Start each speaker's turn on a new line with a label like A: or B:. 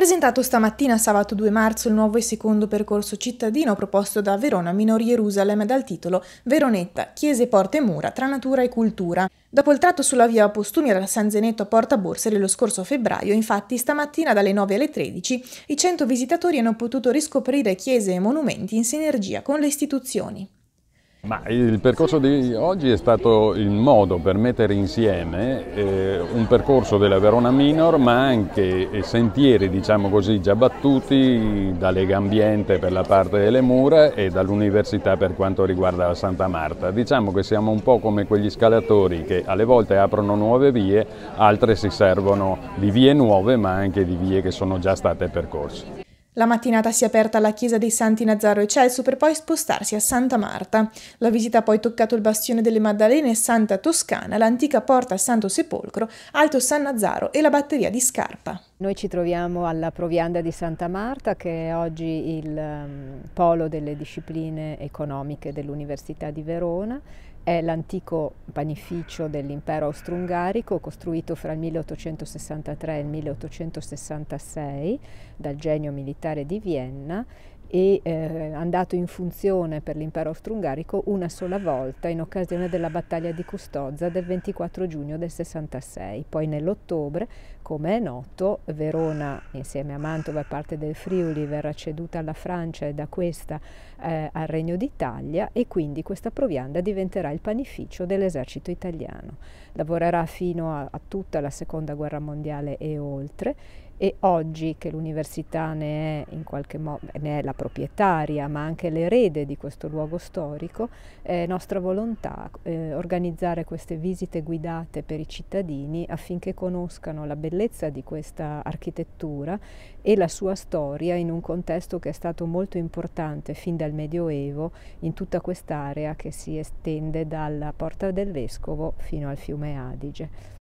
A: Presentato stamattina sabato 2 marzo il nuovo e secondo percorso cittadino proposto da Verona Minor Jerusalem dal titolo Veronetta, Chiese, Porte e Mura tra natura e cultura. Dopo il tratto sulla via Postumia da San Zenetto a Porta Borsa lo scorso febbraio, infatti stamattina dalle 9 alle 13 i 100 visitatori hanno potuto riscoprire chiese e monumenti in sinergia con le istituzioni.
B: Ma il percorso di oggi è stato il modo per mettere insieme eh, un percorso della Verona Minor ma anche eh, sentieri diciamo così già battuti da Lega Ambiente per la parte delle mura e dall'università per quanto riguarda la Santa Marta. Diciamo che siamo un po' come quegli scalatori che alle volte aprono nuove vie, altre si servono di vie nuove ma anche di vie che sono già state percorse.
A: La mattinata si è aperta alla chiesa dei Santi Nazaro e Celso per poi spostarsi a Santa Marta. La visita ha poi toccato il bastione delle Maddalene e Santa Toscana, l'antica porta Santo Sepolcro, Alto San Nazaro e la batteria di Scarpa. Noi ci troviamo
C: alla provianda di Santa Marta che è oggi il polo delle discipline economiche dell'Università di Verona, è l'antico panificio dell'impero austro-ungarico costruito fra il 1863 e il 1866 dal genio militare di Vienna e eh, andato in funzione per l'impero austro-ungarico una sola volta in occasione della battaglia di Custozza del 24 giugno del 66. Poi nell'ottobre, come è noto, Verona insieme a Mantova e parte del Friuli verrà ceduta alla Francia e da questa eh, al Regno d'Italia e quindi questa provianda diventerà il panificio dell'esercito italiano. Lavorerà fino a, a tutta la seconda guerra mondiale e oltre e oggi che l'università ne è in qualche modo ne è la proprietaria ma anche l'erede di questo luogo storico, è nostra volontà eh, organizzare queste visite guidate per i cittadini affinché conoscano la bellezza di questa architettura e la sua storia in un contesto che è stato molto importante fin dal Medioevo in tutta quest'area che si estende dalla Porta del Vescovo fino al fiume Adige.